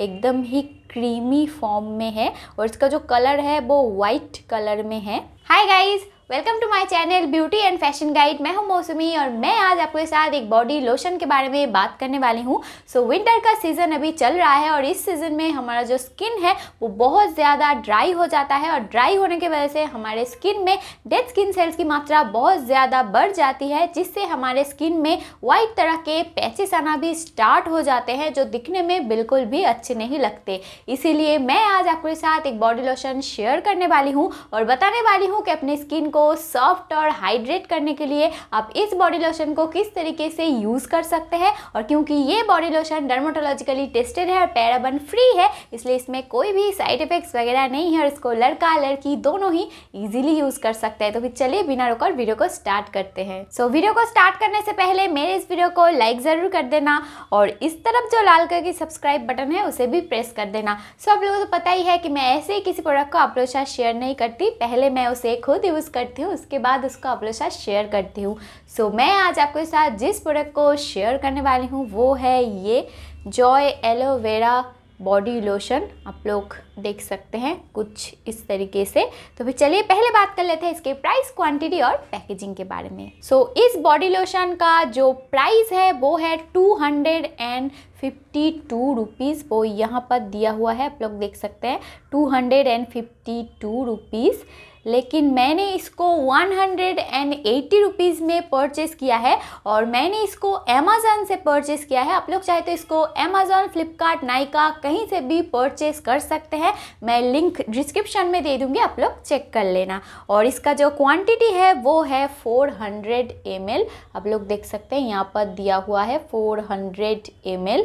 एकदम ही creamy form में है और इसका जो कलर है वो वाइट कलर में है hi guys welcome to my channel beauty and fashion guide मैं हूं मौसमी और मैं आज आपके साथ एक बॉडी लोशन के बारे में बात करने वाली हूं सो so, विंटर का सीज़न अभी चल रहा है और इस सीज़न में हमारा जो स्किन है वो बहुत ज़्यादा ड्राई हो जाता है और ड्राई होने की वजह से हमारे स्किन में डेड स्किन सेल्स की मात्रा बहुत ज़्यादा बढ़ जाती है जिससे हमारे स्किन में वाइट तरह के पैचेस आना भी स्टार्ट हो जाते हैं जो दिखने में बिल्कुल भी अच्छे नहीं लगते इसीलिए मैं आज आपके साथ एक बॉडी लोशन शेयर करने वाली हूँ और बताने वाली हूँ कि अपनी स्किन को को सॉफ्ट और हाइड्रेट करने के लिए आप इस बॉडी लोशन को किस तरीके से यूज़ कर सकते हैं और क्योंकि ये बॉडी लोशन डर्मोटोलॉजिकली टेस्टेड है और पैराबन फ्री है इसलिए इसमें कोई भी साइड इफेक्ट्स वगैरह नहीं है और इसको लड़का लड़की दोनों ही ईजिली यूज़ कर सकते हैं तो फिर चलिए बिना रोकर वीडियो को स्टार्ट करते हैं सो so, वीडियो को स्टार्ट करने से पहले मेरे इस वीडियो को लाइक ज़रूर कर देना और इस तरफ जो लाल कलर की सब्सक्राइब बटन है उसे भी प्रेस कर देना सो so, आप लोगों को तो पता ही है कि मैं ऐसे ही किसी प्रोडक्ट को आप लोगों के साथ शेयर नहीं करती पहले मैं उसे खुद यूज़ कर करती हूँ उसके बाद उसको आप लोग साथ शेयर करती हूँ सो so, मैं आज आपके साथ जिस प्रोडक्ट को शेयर करने वाली हूँ वो है ये जॉय एलोवेरा बॉडी लोशन आप लोग देख सकते हैं कुछ इस तरीके से तो फिर चलिए पहले बात कर लेते हैं इसके प्राइस क्वांटिटी और पैकेजिंग के बारे में सो so, इस बॉडी लोशन का जो प्राइस है वो है two hundred and fifty two rupees वो यहाँ पर दिया हुआ है आप लोग देख सकते हैं two hundred and fifty two rupees लेकिन मैंने इसको one hundred and eighty rupees में परचेस किया है और मैंने इसको अमेजोन से परचेस किया है आप लोग चाहे तो इसको अमेज़ॉन फ्लिपकार्ट नाइका कहीं से भी परचेस कर सकते हैं मैं लिंक डिस्क्रिप्शन में दे दूँगी आप लोग चेक कर लेना और इसका जो क्वान्टिटी है वो है फोर हंड्रेड आप लोग देख सकते हैं यहाँ पर दिया हुआ है फोर हंड्रेड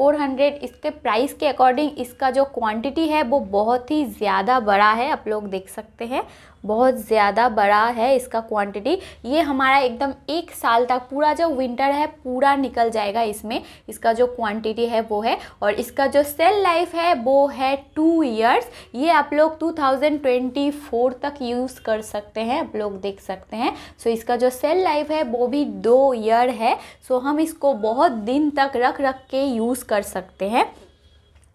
400 इसके प्राइस के अकॉर्डिंग इसका जो क्वांटिटी है वो बहुत ही ज़्यादा बड़ा है आप लोग देख सकते हैं बहुत ज़्यादा बड़ा है इसका क्वांटिटी ये हमारा एकदम एक साल तक पूरा जो विंटर है पूरा निकल जाएगा इसमें इसका जो क्वांटिटी है वो है और इसका जो सेल लाइफ है वो है टू ईयर्स ये आप लोग 2024 तक यूज़ कर सकते हैं आप लोग देख सकते हैं सो इसका जो सेल लाइफ है वो भी दो ईयर है सो हम इसको बहुत दिन तक रख रख के यूज़ कर सकते हैं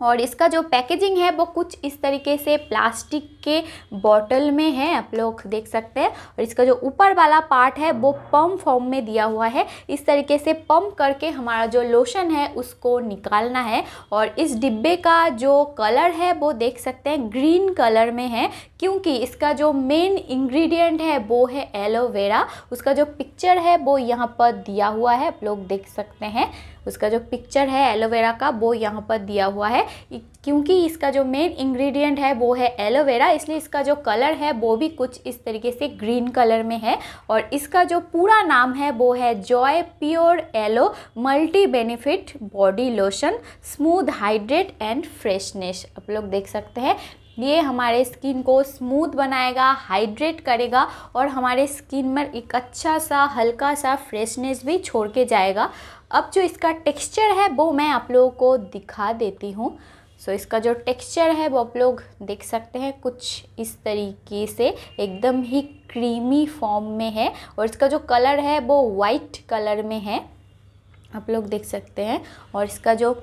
और इसका जो पैकेजिंग है वो कुछ इस तरीके से प्लास्टिक के बॉटल में है आप लोग देख सकते हैं और इसका जो ऊपर वाला पार्ट है वो पम्प फॉर्म में दिया हुआ है इस तरीके से पम्प करके हमारा जो लोशन है उसको निकालना है और इस डिब्बे का जो कलर है वो देख सकते हैं ग्रीन कलर में है क्योंकि इसका जो मेन इंग्रेडिएंट है वो है एलोवेरा उसका जो पिक्चर है वो यहाँ पर दिया हुआ है आप लोग देख सकते हैं उसका जो पिक्चर है एलोवेरा का वो यहाँ पर दिया हुआ है क्योंकि इसका जो मेन इंग्रेडिएंट है वो है एलोवेरा इसलिए इसका जो कलर है वो भी कुछ इस तरीके से ग्रीन कलर में है और इसका जो पूरा नाम है वो है Joy pure aloe multi benefit body lotion smooth hydrate and freshness आप लोग देख सकते हैं ये हमारे स्किन को स्मूथ बनाएगा हाइड्रेट करेगा और हमारे स्किन में एक अच्छा सा हल्का सा फ्रेशनेस भी छोड़ के जाएगा अब जो इसका टेक्सचर है वो मैं आप लोगों को दिखा देती हूँ सो so, इसका जो टेक्सचर है वो आप लोग देख सकते हैं कुछ इस तरीके से एकदम ही क्रीमी फॉर्म में है और इसका जो कलर है वो वाइट कलर में है आप लोग देख सकते हैं और इसका जो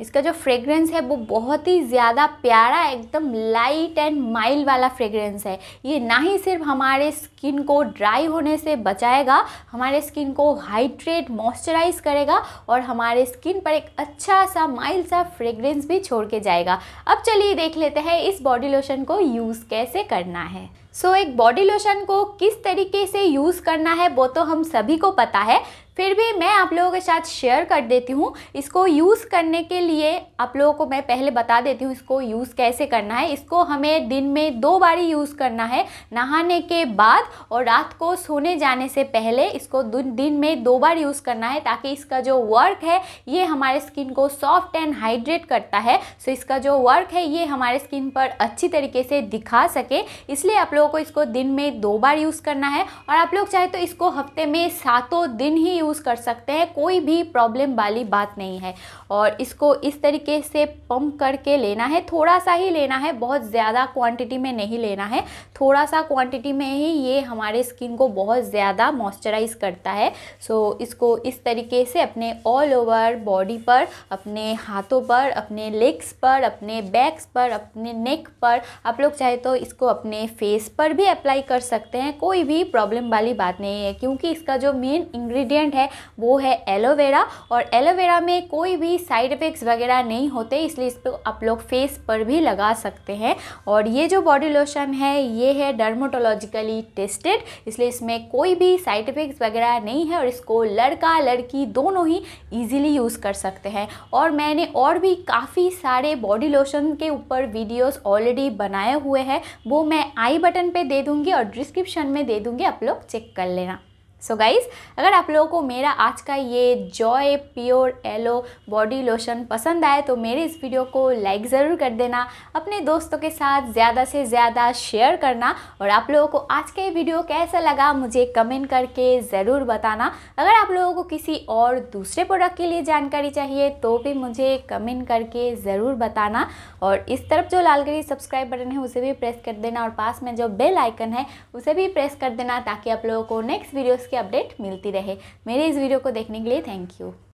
इसका जो फ्रेगरेंस है वो बहुत ही ज़्यादा प्यारा एकदम लाइट एंड माइल्ड वाला फ्रेगरेंस है ये ना ही सिर्फ हमारे स्किन को ड्राई होने से बचाएगा हमारे स्किन को हाइड्रेट मॉइस्चराइज करेगा और हमारे स्किन पर एक अच्छा सा माइल्ड सा फ्रेगरेंस भी छोड़ के जाएगा अब चलिए देख लेते हैं इस बॉडी लोशन को यूज़ कैसे करना है सो so, एक बॉडी लोशन को किस तरीके से यूज़ करना है वो तो हम सभी को पता है फिर भी मैं आप लोगों के साथ शेयर कर देती हूँ इसको यूज़ करने के लिए आप लोगों को मैं पहले बता देती हूँ इसको यूज़ कैसे करना है इसको हमें दिन में दो बार ही यूज़ करना है नहाने के बाद और रात को सोने जाने से पहले इसको दिन में दो बार यूज़ करना है ताकि इसका जो वर्क है ये हमारे स्किन को सॉफ्ट एंड हाइड्रेट करता है सो इसका जो वर्क है ये हमारे स्किन पर अच्छी तरीके से दिखा सके इसलिए आप लोग लोगों को इसको दिन में दो बार यूज़ करना है और आप लोग चाहे तो इसको हफ्ते में सातों दिन ही यूज़ कर सकते हैं कोई भी प्रॉब्लम वाली बात नहीं है और इसको इस तरीके से पम्प करके लेना है थोड़ा सा ही लेना है बहुत ज़्यादा क्वांटिटी में नहीं लेना है थोड़ा सा क्वांटिटी में ही ये हमारे स्किन को बहुत ज़्यादा मॉइस्चराइज करता है सो so, इसको इस तरीके से अपने ऑल ओवर बॉडी पर अपने हाथों पर अपने लेग्स पर अपने बैक्स पर अपने नेक पर आप लोग चाहे तो इसको अपने फेस पर भी अप्लाई कर सकते हैं कोई भी प्रॉब्लम वाली बात नहीं है क्योंकि इसका जो मेन इंग्रेडिएंट है वो है एलोवेरा और एलोवेरा में कोई भी साइड इफ़ेक्ट्स वगैरह नहीं होते इसलिए इसको आप लोग फेस पर भी लगा सकते हैं और ये जो बॉडी लोशन है ये है डर्मोटोलॉजिकली टेस्टेड इसलिए इसमें कोई भी साइड इफ़ेक्ट्स वगैरह नहीं है और इसको लड़का लड़की दोनों ही ईजिली यूज़ कर सकते हैं और मैंने और भी काफ़ी सारे बॉडी लोशन के ऊपर वीडियोज ऑलरेडी बनाए हुए हैं वो मैं आई बटन बटन पे दे दूंगी और डिस्क्रिप्शन में दे दूंगी आप लोग चेक कर लेना सो so गाइज़ अगर आप लोगों को मेरा आज का ये Joy pure aloe body lotion पसंद आए तो मेरे इस वीडियो को लाइक ज़रूर कर देना अपने दोस्तों के साथ ज़्यादा से ज़्यादा शेयर करना और आप लोगों को आज का ये वीडियो कैसा लगा मुझे कमेंट करके ज़रूर बताना अगर आप लोगों को किसी और दूसरे प्रोडक्ट के लिए जानकारी चाहिए तो भी मुझे कमेंट करके ज़रूर बताना और इस तरफ जो लाल सब्सक्राइब बटन है उसे भी प्रेस कर देना और पास में जो बेल आइकन है उसे भी प्रेस कर देना ताकि आप लोगों को नेक्स्ट वीडियोज़ की अपडेट मिलती रहे मेरे इस वीडियो को देखने के लिए थैंक यू